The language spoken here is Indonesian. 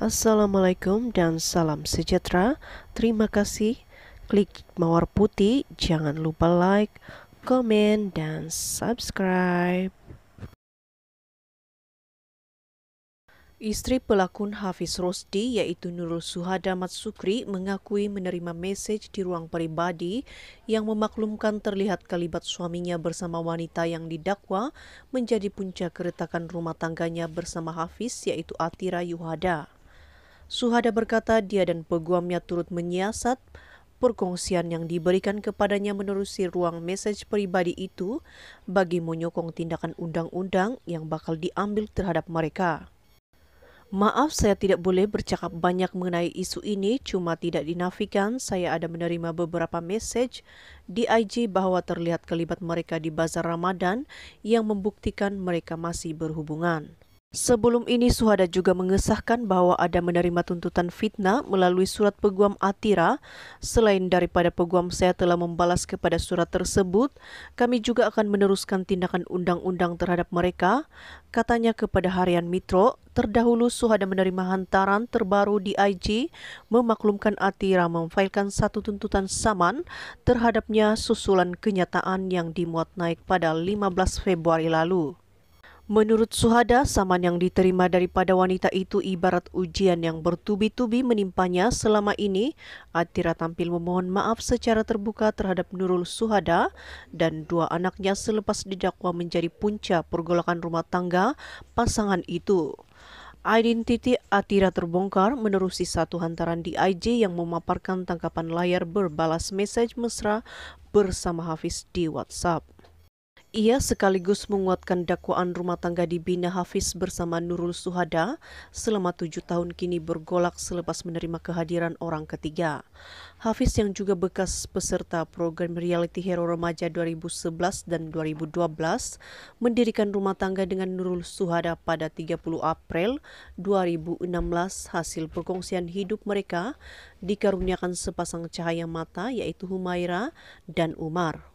Assalamualaikum dan salam sejahtera. Terima kasih. Klik mawar putih. Jangan lupa like, komen, dan subscribe. Istri pelakon Hafiz Rosdi yaitu Nurul Suhada Matsukri mengakui menerima mesej di ruang pribadi yang memaklumkan terlihat kalibat suaminya bersama wanita yang didakwa menjadi puncak keretakan rumah tangganya bersama Hafiz yaitu Atira Yuhada. Suhada berkata dia dan peguamnya turut menyiasat perkongsian yang diberikan kepadanya menerusi ruang message pribadi itu bagi menyokong tindakan undang-undang yang bakal diambil terhadap mereka. Maaf saya tidak boleh bercakap banyak mengenai isu ini, cuma tidak dinafikan saya ada menerima beberapa message di IG bahwa terlihat kelibat mereka di bazar Ramadan yang membuktikan mereka masih berhubungan. Sebelum ini Suhada juga mengesahkan bahwa ada menerima tuntutan fitnah melalui surat peguam Atira. Selain daripada peguam saya telah membalas kepada surat tersebut, kami juga akan meneruskan tindakan undang-undang terhadap mereka. Katanya kepada Harian Mitro, terdahulu Suhada menerima hantaran terbaru di IG memaklumkan Atira memfailkan satu tuntutan saman terhadapnya susulan kenyataan yang dimuat naik pada 15 Februari lalu. Menurut Suhada, saman yang diterima daripada wanita itu ibarat ujian yang bertubi-tubi menimpanya selama ini. Atira tampil memohon maaf secara terbuka terhadap Nurul Suhada dan dua anaknya selepas didakwa menjadi punca pergolakan rumah tangga pasangan itu. Identiti Atira terbongkar menerusi satu hantaran di IG yang memaparkan tangkapan layar berbalas message mesra bersama Hafiz di WhatsApp. Ia sekaligus menguatkan dakwaan rumah tangga di Bina Hafiz bersama Nurul Suhada selama tujuh tahun kini bergolak selepas menerima kehadiran orang ketiga. Hafiz yang juga bekas peserta program reality hero remaja 2011 dan 2012 mendirikan rumah tangga dengan Nurul Suhada pada 30 April 2016 hasil perkongsian hidup mereka dikaruniakan sepasang cahaya mata yaitu Humaira dan Umar.